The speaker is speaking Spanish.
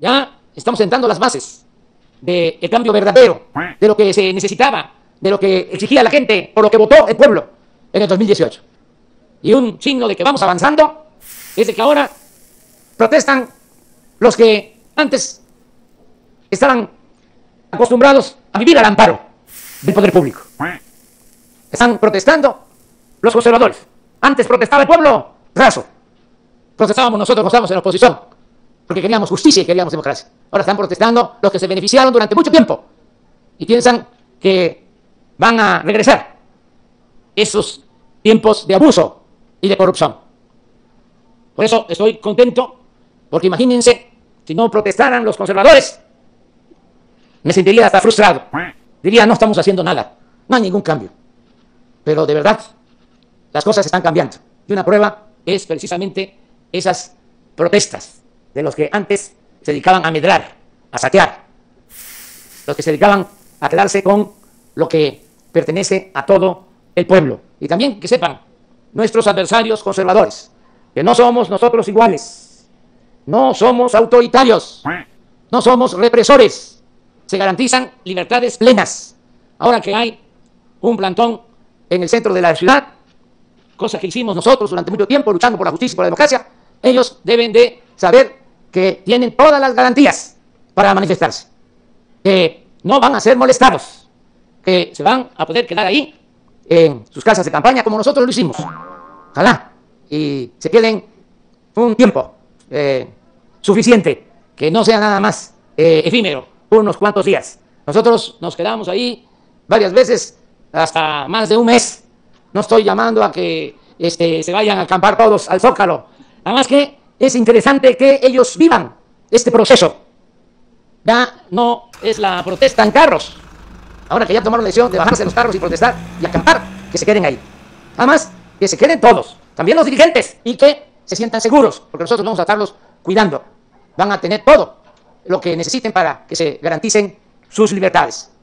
Ya estamos sentando las bases del cambio verdadero, de lo que se necesitaba, de lo que exigía la gente, por lo que votó el pueblo en el 2018. Y un signo de que vamos avanzando es de que ahora protestan los que antes estaban acostumbrados a vivir al amparo del poder público. Están protestando los conservadores. Antes protestaba el pueblo, raso. Protestábamos nosotros, estábamos en la oposición porque queríamos justicia y queríamos democracia. Ahora están protestando los que se beneficiaron durante mucho tiempo y piensan que van a regresar esos tiempos de abuso y de corrupción. Por eso estoy contento, porque imagínense, si no protestaran los conservadores, me sentiría hasta frustrado. Diría, no estamos haciendo nada, no hay ningún cambio. Pero de verdad, las cosas están cambiando. Y una prueba es precisamente esas protestas de los que antes se dedicaban a medrar, a saquear, los que se dedicaban a quedarse con lo que pertenece a todo el pueblo. Y también que sepan nuestros adversarios conservadores, que no somos nosotros iguales, no somos autoritarios, no somos represores, se garantizan libertades plenas. Ahora que hay un plantón en el centro de la ciudad, cosa que hicimos nosotros durante mucho tiempo luchando por la justicia y por la democracia, ellos deben de saber que tienen todas las garantías para manifestarse, que no van a ser molestados, que se van a poder quedar ahí en sus casas de campaña como nosotros lo hicimos. Ojalá. Y se queden un tiempo eh, suficiente, que no sea nada más eh, efímero, unos cuantos días. Nosotros nos quedamos ahí varias veces, hasta más de un mes. No estoy llamando a que este, se vayan a acampar todos al zócalo. Nada más que es interesante que ellos vivan este proceso. Ya no es la protesta en carros. Ahora que ya tomaron la decisión de bajarse los carros y protestar y acampar, que se queden ahí. Además, que se queden todos, también los dirigentes, y que se sientan seguros, porque nosotros vamos a estarlos cuidando. Van a tener todo lo que necesiten para que se garanticen sus libertades.